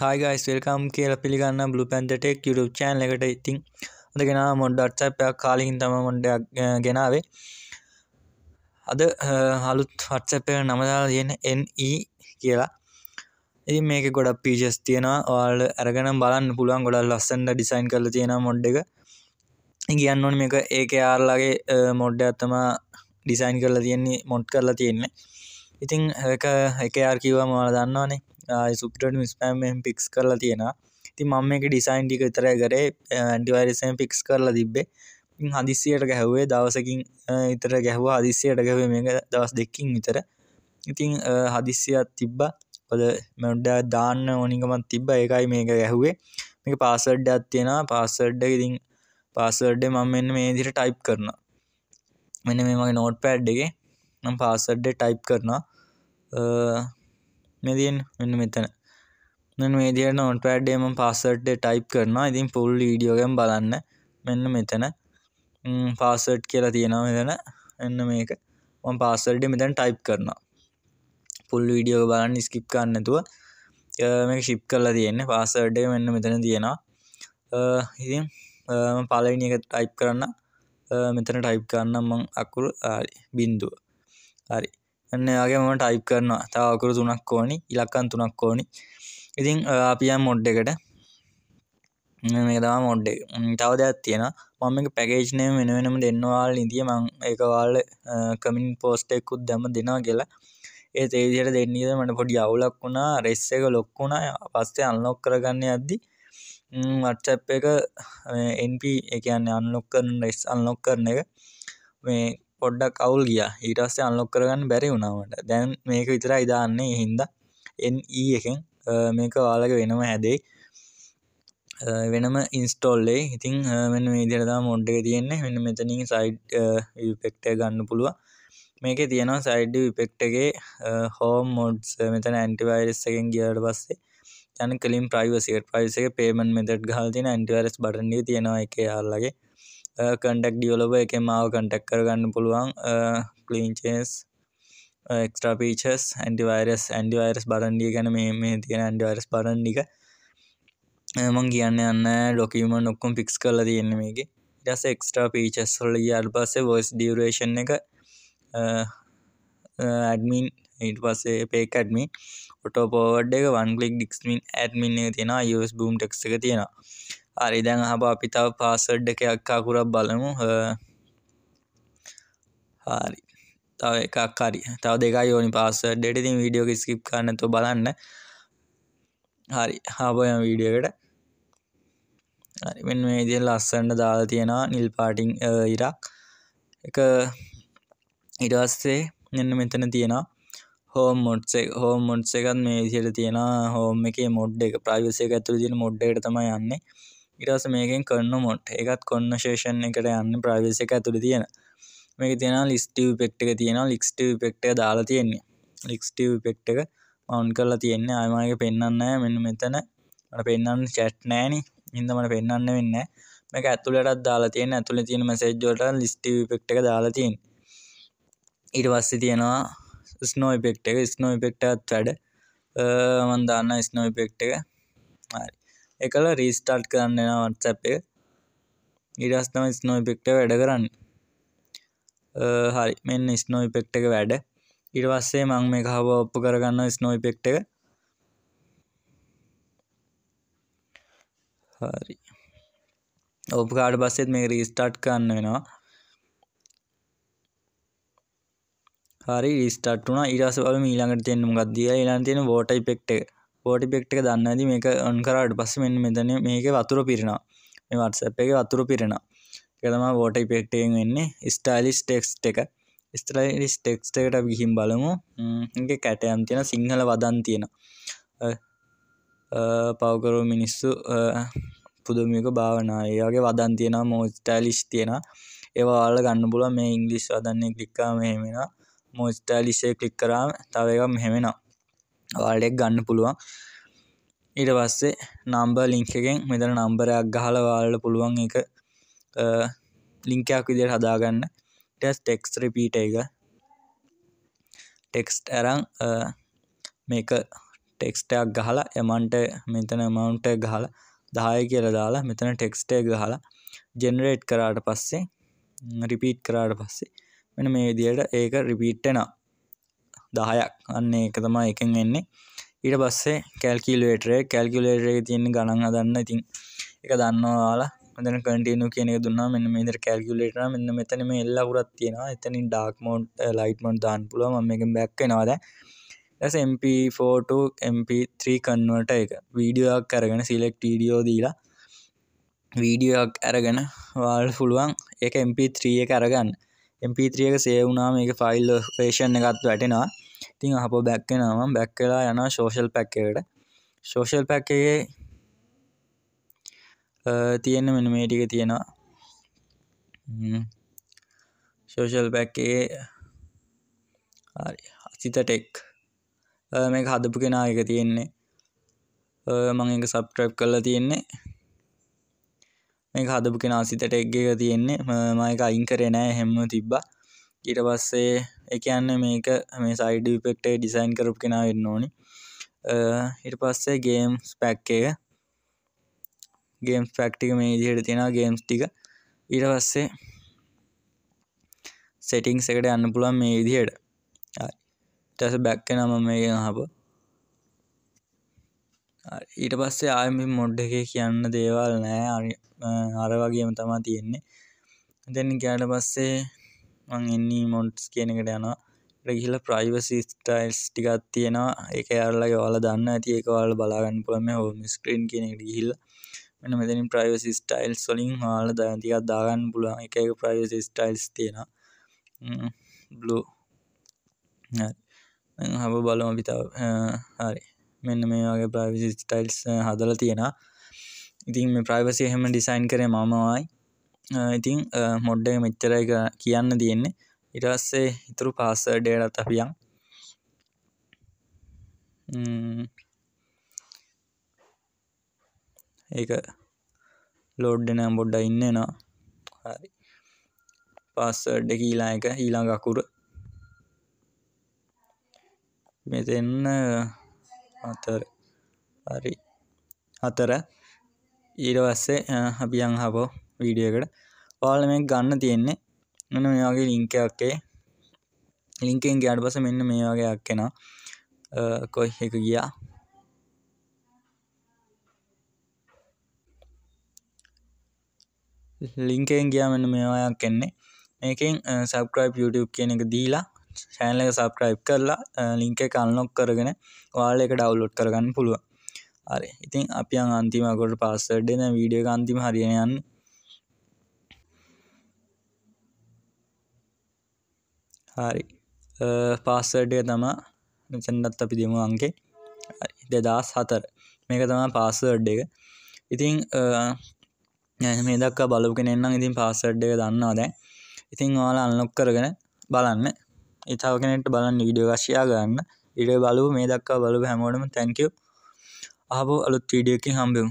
Hi guys welcome කියල පිළිගන්න බලු පැන්තටෙක් යුටු චෑන් එකට ඉතිං අද ගෙන මොඩ්ඩත්සැපයක් කාලිහින් තම මොඩ්ඩයක් ගෙනාවේ අද හලුත් හටසැපය නමදා තියෙන එE කියලා ඉතින් මේක ගොඩක් පීජස් තියෙනවා ඔයාල අරගෙන බලන්න පුළුවන් ගොඩක් ලස්සන්ට ඩිසයින් කරලා තියෙන මොඩ් එක කියන්න ඕනේ මේක ඒක ආරලාගේ මොඩ් එකක් තමයි ඩිසයින් කරලා තියෙන්නේ මොඩ් කරලා තියෙන්නේ ඉතින් ඒක ඒක ආර කිව්වම ඔයාලා දන්නවනේ සුපිටම ස්පෑම්ෙන් පික්ස් කරලා තියෙන ති මම එක ඩිසයින් ටික විතරය කරේ ඇන්ටිවරසයෙන් පික්ස් කරලා තිබ්බේ හදිසියට ගැහවේ දවසකින් ඉතර ගැහවා හදිසියට ගැව මේක දවස් දෙකින් විතර ඉතිං හදිසියක් තිබ්බ පද මැඩ්ඩා දාන්න ඕනිකමත් තිබ්බ එකයි මේක ගැහුවේ මේක පාසඩ්ඩ අත්තියෙන පාසඩ්ඩ ඉතිං පාසඩ්ඩ මම මෙන්න මේ දිර ටයිප් කරන මෙන්න මේ මගේ නෝට් පැඩ් එක නම් පාසඩ්ඩ ටයිප් කරනවා මේ තියෙන්නේ මෙන්න මෙතන මෙන්න මේ විදිහට notepad එකේ මම password එක type කරනවා ඉතින් full video එකම බලන්න මෙන්න මෙතන password කියලා තියෙනවා මෙතන එන්න මේක මම password එක මෙතන type කරනවා full video එක බලන්න skip කරන්න නැතුව මේක ship කරලා තියෙන්නේ password එක මෙන්න මෙතන තියෙනවා ඉතින් මම පළවෙනි එක type කරන්න මෙතන ටයිප් කරන්න මං අකුරු බින්දුව හරි එන්න වගේ මම ටයිප් කරනවා තව අකුරු තුනක් ඕනි ඉලක්කන් තුනක් ඕනි ඉතින් අපියම් මොඩ් එකට මේක තමයි මොඩ් එක තව දෙයක් තියෙනවා මම මේක පැකේජ් නේම වෙන වෙනම දෙන්න ඔයාලා ඉදිය මම ඒක ඔයාලා කමෙන්ට් පෝස්ට් එකකුත් දැම්ම දෙනවා කියලා ඒත් ඒ විදිහට දෙන්නේ කියලා මට පොඩි අවුලක් වුණා රෙස් එක ලොක් වුණා පස්සේ අන්ලොක් කරගන්න යද්දී WhatsApp එක NP ඒ කියන්නේ අන්ලොක් කරන රෙස් අන්ලොක් කරන එක මේ පොඩ්ඩක් අවුල් ගියා ඊට පස්සේ අන්ලොක් කරගන්න බැරි වුණා මට. දැන් මේක විතරයි දාන්නේ. ඒ හින්දා NE එකෙන් මේක ඔයාලගේ වෙනම හැදෙයි. වෙනම ඉන්ස්ටෝල්ලේ ඉතින් මෙන්න මේ විදිහට මොඩ් එක තියෙන්නේ. මෙන්න මෙතනින් සයිඩ් ඉෆෙක්ට් එක ගන්න පුළුවන්. මේකේ තියෙනවා සයිඩ් ඉෆෙක්ට් එකේ හෝම් මොඩ්ස් මෙතන ඇන්ටිවයිරස් එකෙන් ගියාට පස්සේ යන කලින් ප්‍රයිවසි එකට ප්‍රයිවසි එක පේමන්ට් මෙතඩ් ගහලා තියෙන ඇන්ටිවයිරස් බටන් එක තියෙනවා එකේ යාළුවගේ. කටක් ඩියලබ එක මාව කටක් කරගන්න පුළුවන් කලීන්චේස් එක්ස්ට්‍රපීචස් ඇන්ටිවරස් ඇන්ඩිවරස් බරන්ඩිය ගැන මේ තියෙන ඇන්ඩිවරස් බරන්ඩික මං කියන්න යන්න ඩොකීම නොක්කුම් පික්ස් කරලා තියෙන මේක ඉටස එක්ස්ට්‍රා පීචස් හොල අල් පස්සේ වොස් ඩියරේෂන් එක ඇඩමින් ඊට පස්සේ පේකඩමි ඔටෝපෝවඩ් එක වන් කලික් ඩික්ස්මින් ඇඩමින් තියෙන යස් බූම් ටෙක් එක තියෙනවා හරි දැන් හබ අපි තව පාසඩ් එකක් අකුරක් බලමු හරි තව එකක් හරි තව දෙකයි ඕනි පාසඩ් එකට ඉතින් වීඩියෝ එක ස්කිප් කරන්න නැතුව බලන්න හරි හබ යන වීඩියෝ එකට හරි මෙන්න මේ විදිහට ලස්සනට දාලා තියෙනවා නිල් පාටින් ඉරක් එක ඊට පස්සේ මෙන්න මෙතන තියෙනවා හෝම් මොඩ්ස හෝම් මොඩ්ස එකත් මේ විදිහට තියෙනවා හෝම් එකේ මොඩ් එක ප්‍රයිවසි එක ඇතුළේ තියෙන මොඩ් එකට තමයි යන්නේ ඉරස මේකෙන් කරන්න මොට් එකත් කොන්න ශේෂන් එකට යන්න ප්‍රවේශ එක ඇතුළ තියෙන මේක තියෙන ලිස්ටව පෙක්ට එක තියෙන ලික්ස්ටව පෙක්ට දාලා තියෙන්නේ ලික්ස්ටව පෙක්ට එක මවන්් කරලා තියෙන්නේ අයමගේ පෙන්න්න මෙන්න මෙතන පෙන්න්න චැට් නෑන ඉදමට පෙන්න්න වෙන්න මේක ඇතුළටත් දාලා තියෙන ඇතුළ තියෙන මසේජ්ජෝට ලිස්ටව පෙක්ට එක දාලා තියෙන් ඉට පස්සෙ තියෙනවා ස්නෝ පෙක්ට එක ස්නෝ පෙක්ටත් වැඩ මන්දාන්න ස්නෝ පෙක්ට එක හරි එකල රීස්ටාර්ට් කරන්න එන වත්සැප් එක ඉරස්තම ස්නෝ ඉපෙක්ට වැඩ කරන්න හරි මෙන්න ස්නෝ ඉපෙක්ට එක වැඩ ඉරවස්සේ මං මේ හව ඔප්පු කරගන්න ස්නෝ ඉපෙක්ට එක හරි ඔප් කාඩ බස්සෙත් මේ රීස්ටාට් කන්න වෙනවා හරි රිස්ටාට් වුණා ඊට පස්සේ බලමු ඊළඟට තියෙන මොකක්ද කියලා ඊළඟට තියෙන වෝටර් ඉෆෙක්ට් එක පෝටිපෙක්ට එක දන්නද මේක ඔන් කරාට පස්ස මෙන්න මෙතන මේක වතුර පිරෙනවා මේ වටසප් එක වතුර පිරෙනවා එකතම වෝට පෙක්ටෙන් වෙන්නේ ස්ටයිලිස් ටෙක්ස්ට එක ස්ටයිලිස් ටෙක්ස්ට එකට ගිහිම් බලමු කැටයම් තියෙන සිංහල වදන් තියෙන පවකරු මිනිස්සු පුදුමික භාවනායගේ වදන් තියෙන මෝස්ටයිලිස් තියෙන ඒවාල ගන්න පුල මේ ඉංගලිස් වදන්නේ ලික්කා මෙහෙමෙන මෝස්ටයිලිසේ කලික් කරාම තව එක මෙහෙමෙනවා වාලෙක් ගන්න පුළුවන් ඊට පස්සේ නම්බර් ලිංක එකෙන් මෙතන නම්බරයක් ගහලා ඔයාලට පුළුවන් ඒක ලින්ක් එකක් විදිහට හදාගන්න ඊට පස්සේ ටෙක්ස්ට් රිපීට් එක ටෙක්ස්ට් අරන් මේක ටෙක්ස්ට් එකක් ගහලා amount මෙතන amount එක ගහලා 10 කියලා දාලා මෙතන ටෙක්ස්ට් එක ගහලා ජෙනරේට් කරාට පස්සේ රිපීට් කරාට පස්සේ මෙන්න මේ විදිහට ඒක රිපීට් වෙනවා දහයක් අන්න ඒක තමා එකෙන් වෙන්නේ ඊට පස්සේ කැල්කිලේටරේ කැල්කිලේටරේ තියෙන ගණන් හදන්න ඉතින් එක දන්නවාලා මෙතන කටිනු කියන එක දුන්නා මෙන්න මේදර කැල්කිලේටර මෙන්න මෙතන මේ එල්ලවුරත් තියෙනවා එතනින් ඩාක් මෝඩ් ලයිට් මෝඩ් දාන්න පුළුවන් මම එකෙන් බැක් වෙනවා දැන් ඊට MP4 to MP3 කන්වර්ටර් එක වීඩියෝ එකක් අරගෙන සිලෙක්ට් වීඩියෝ දීලා වීඩියෝ එකක් අරගෙන වාල් පුළුවන් ඒක MP3 එක අරගන්න MP3 එක සේව් වුණාම මේක ෆයිල් ලොකේෂන් එකත් වැටෙනවා. ඉතින් ආපහු බෑක් වෙනවා මම බෑක් වෙලා යනවා සෝෂල් පැක් එකට. සෝෂල් පැක් එකේ තියෙන මෙන්න මේ ටික තියෙනවා. සෝෂල් පැක් එකේ හරි අසිත ටෙක් මේක හදපු කෙනා එක තියෙන්නේ. මම ඒක සබ්ස්ක්‍රයිබ් කරලා තියෙන්නේ. මේක හදපු කෙනා සිතට එක්ගක තියෙන්නේ මයක අයින් කරේ නෑ හෙම තිබ්බා ඊට පස්සේ එකන්න මේක මේ සයිඩ පෙක්ටේ ඩිසයින් කරපු කෙනා වෙන්න ඕනි හිට පස්සේ ගේම්ස් පැක්ක එක ගේම්ස් පැක්ටික මේ දිහට තියෙන ගේම්ස් ටික ඊට පස්සේ සෙටිං එකට යන්න පුළන් මේ විදිහයට ටැස බැක්ක නම මේ හප ඊට පස්සේ ආය මෙ මොඩ් එකේ කියන්න දේවල් නෑ අර වගේම තමා තියෙන්නේ දෙන්න ගෑට පස්සේ මං එන්නේ මොන්ට්ස් කියන එකට යනවා රගිහිල ප්‍රයිවසි ස්ටයිල්ස් ටිකත් තියෙනවා එක අරලගේ ඔයාල දන්න ඇති එක වාල බලාගන්න පුළම හෝම ස්ක්‍රීන් කියන එකට ගිහිල්ල මෙන මෙතනින් ප්‍රයිවසි ස්ටයිල්ස් වලින් හාල දතිකත් දාගන්න පුළුවන් එක එක ප්‍රයිවසි ස්ටයිල්ස් තියෙනවා බ්ලෝ හබ බලම පිතාව හරි මෙන්න මේ වගේ ප්‍රයිවසි ස්ටයිල්ස් හදල තියෙන ඉතින් මේ ප්‍රයිවසි එහෙම ඩිසයින් කරේ මමයි ඉතිං මොඩ්ඩ මෙච්චරයි කියන්න තියෙන්නේ ඉටස්සේ ඉතුරු පාස ඩේඩත් අපියන් ඒක ලෝඩ්ඩන බොඩ්ඩ ඉන්න නවා හරි පස්සඩ්ඩ කීලා එක ඊළඟකුර මෙතෙන්න හතර හරි හතර ඊට පස්සේ අපියන් හපෝ වීඩියකට පාල මේ ගන්න තියෙන්නේ මෙන්න මේ වගේ ලිංකයක්කේ ලිංකෙන් ගයාට පස මෙන්න මේ වගේ අක්කෙනා කොයි එක ගියා ලිංකෙන් ගියා මෙන්න මේවායක් කෙන්නේ මේකෙන් සබස්ක්‍රයිබ් YouTube කියන එක දීලා චෑනල එක සබ්‍රයිප් කරලා ලිංක කල්නොක් කරගෙන වාල එක ඩවලෝඩ් කරගන්න පුළුව හරි ඉතින් අපි අන්තිමකොට පස්සඩ්ඩන වීඩිය අන්තිම හරියයන්න හරි පාස්සඩ්ඩය තමා මෙචන්දත් අපි දෙමු අන්ගේ දෙදස් හතර මේක තමා පාස්සඩ් එක ඉතිං මේ දක්ක බලපු කෙනෙන්න්නම් ඉතින් පාස්සඩ් එක දන්නවා දැන් ඉතිං වාලා අන්ලොක් කරගෙන බලන්න ඉතාව කෙනෙට බලන්න විඩිය වශයා ගන්න ඉඩ බලු මේ දක්කා බලු හැමෝටම තැංකව ආපු අලුත් වීඩියකින් හම්බෙමු